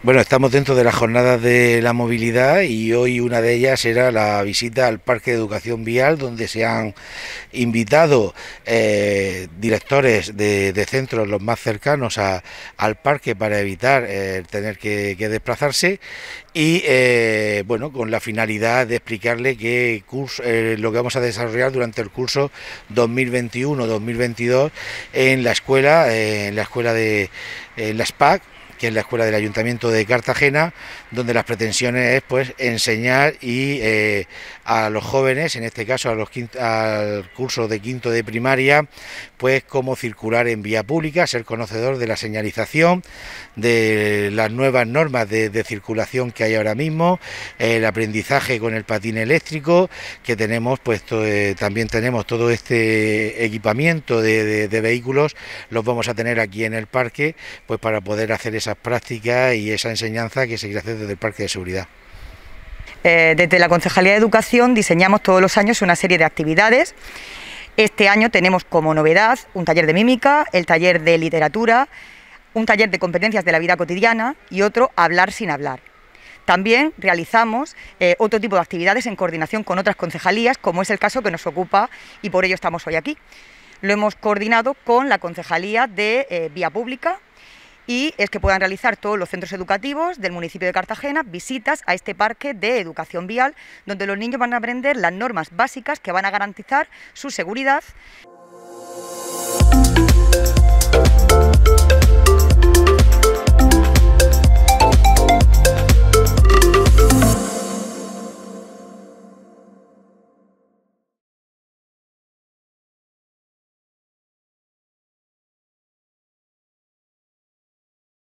Bueno, estamos dentro de las jornadas de la movilidad y hoy una de ellas era la visita al Parque de Educación Vial, donde se han invitado eh, directores de, centros los más cercanos al parque para evitar eh, tener que, desplazarse y, eh, bueno, con la finalidad de explicarle qué curso, lo que vamos a desarrollar durante el curso 2021-2022 en la escuela, en la escuela de las la SPAC que es la escuela del Ayuntamiento de Cartagena, donde las pretensiones es pues enseñar y eh, a los jóvenes, en este caso a los al curso de quinto de primaria, pues cómo circular en vía pública, ser conocedor de la señalización, de las nuevas normas de, circulación que hay ahora mismo, el aprendizaje con el patín eléctrico, que tenemos pues eh, también tenemos todo este equipamiento de, vehículos, los vamos a tener aquí en el parque, pues para poder hacer esa esas prácticas y esa enseñanza que se quiere hacer desde el Parque de Seguridad. Eh, desde la Concejalía de Educación diseñamos todos los años una serie de actividades. Este año tenemos como novedad un taller de mímica, el taller de literatura, un taller de competencias de la vida cotidiana y otro hablar sin hablar. También realizamos eh, otro tipo de actividades en coordinación con otras concejalías, como es el caso que nos ocupa y por ello estamos hoy aquí. Lo hemos coordinado con la Concejalía de eh, Vía Pública, y es que puedan realizar todos los centros educativos del municipio de Cartagena visitas a este parque de educación vial, donde los niños van a aprender las normas básicas que van a garantizar su seguridad.